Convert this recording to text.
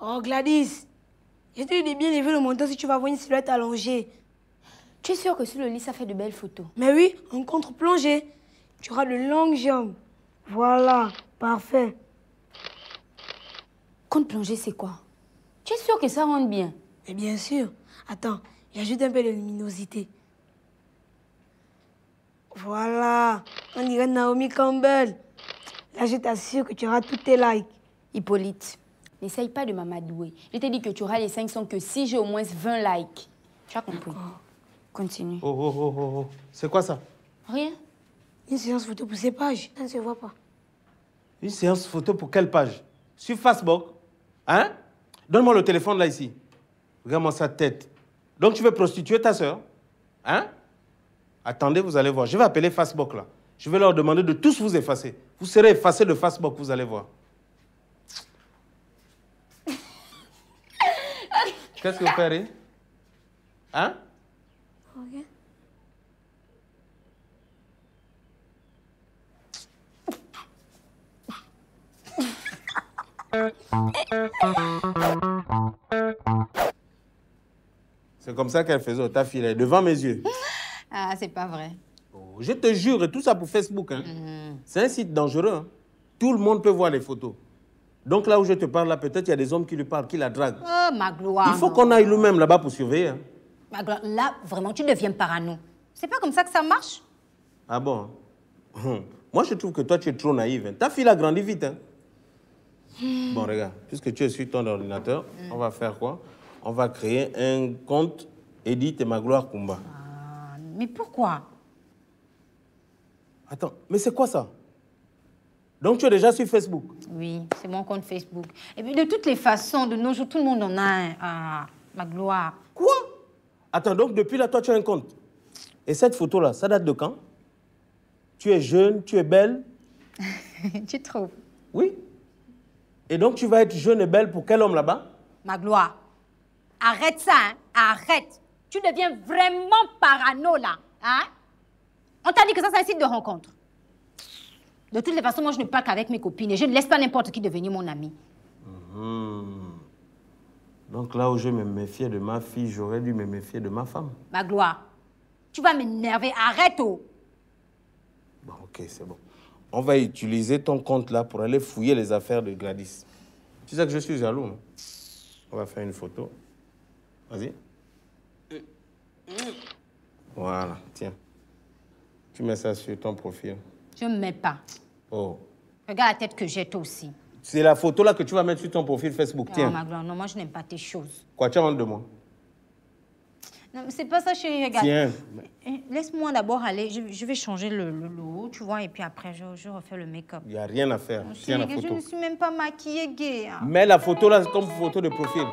Oh, Gladys, je te dis bien lever le montant si tu vas voir une silhouette allongée. Tu es sûr que sur le lit, ça fait de belles photos Mais oui, en contre-plongée. Tu auras de longues jambes. Voilà, parfait. Contre-plongée, c'est quoi Tu es sûr que ça rentre bien Mais bien sûr. Attends, il juste un peu de luminosité. Voilà, on dirait Naomi Campbell. Là, je t'assure que tu auras tous tes likes. Hippolyte, N'essaye pas de m'amadouer. Je t'ai dit que tu auras les 500 que si j'ai au moins 20 likes. Tu as compris Continue. Oh, oh, oh, oh, oh, C'est quoi ça Rien. Une séance photo pour ces pages. Ça ne se voit pas. Une séance photo pour quelle page Sur Facebook Hein Donne-moi le téléphone là ici. Regarde-moi sa tête. Donc tu veux prostituer ta soeur Hein Attendez, vous allez voir. Je vais appeler Facebook là. Je vais leur demander de tous vous effacer. Vous serez effacés de Facebook, vous allez voir. Qu'est-ce que vous faites Hein C'est comme ça qu'elle faisait au tafilet, devant mes yeux. Ah, c'est pas vrai. Oh, je te jure, tout ça pour Facebook. Hein. Mm-hmm. C'est un site dangereux. Hein. Tout le monde peut voir les photos. Donc là où je te parle, là, peut-être il y a des hommes qui lui parlent, qui la draguent. Oh, ma gloire. Il faut qu'on aille nous-mêmes là-bas pour surveiller. Hein. Ma gloire, là, vraiment, tu deviens parano. C'est pas comme ça que ça marche. Ah bon hein. Moi, je trouve que toi, tu es trop naïve. Hein. Ta fille a grandi vite. Hmm. Bon, regarde, puisque tu es sur ton ordinateur, hmm. on va faire quoi On va créer un compte Edith et Magloire Kumba. Ah, mais pourquoi Attends, mais c'est quoi ça donc tu es déjà sur Facebook Oui, c'est mon compte Facebook. Et puis de toutes les façons, de nos jours, tout le monde en a un. ma gloire. Quoi Attends, donc depuis là, toi, tu as un compte. Et cette photo-là, ça date de quand Tu es jeune, tu es belle Tu trouves Oui. Et donc tu vas être jeune et belle pour quel homme là-bas Ma gloire. Arrête ça, hein? arrête. Tu deviens vraiment parano là. Hein? On t'a dit que ça, c'est un site de rencontre. De toutes les façons, moi, je ne parle qu'avec mes copines et je ne laisse pas n'importe qui devenir mon ami. Mhm. Donc là où je me méfiais de ma fille, j'aurais dû me méfier de ma femme. Ma gloire, tu vas m'énerver. Arrête, toi Bon, ok, c'est bon. On va utiliser ton compte là pour aller fouiller les affaires de Gladys. Tu sais que je suis jaloux, On va faire une photo. Vas-y. Voilà, tiens. Tu mets ça sur ton profil. Je ne mets pas. Oh. Regarde la tête que j'ai toi aussi. C'est la photo là que tu vas mettre sur ton profil Facebook. Tiens. Non, moi je n'aime pas tes choses. Quoi, tu as honte de moi Non, mais c'est pas ça, chérie. Regarde. Tiens. Eh, laisse-moi d'abord aller. Je, vais changer le, le, tu vois, et puis après je, refais le make-up. Il n'y a rien à faire. Oh, photo. Je ne suis même pas maquillée gay. Hein. Mais la photo là comme photo de profil.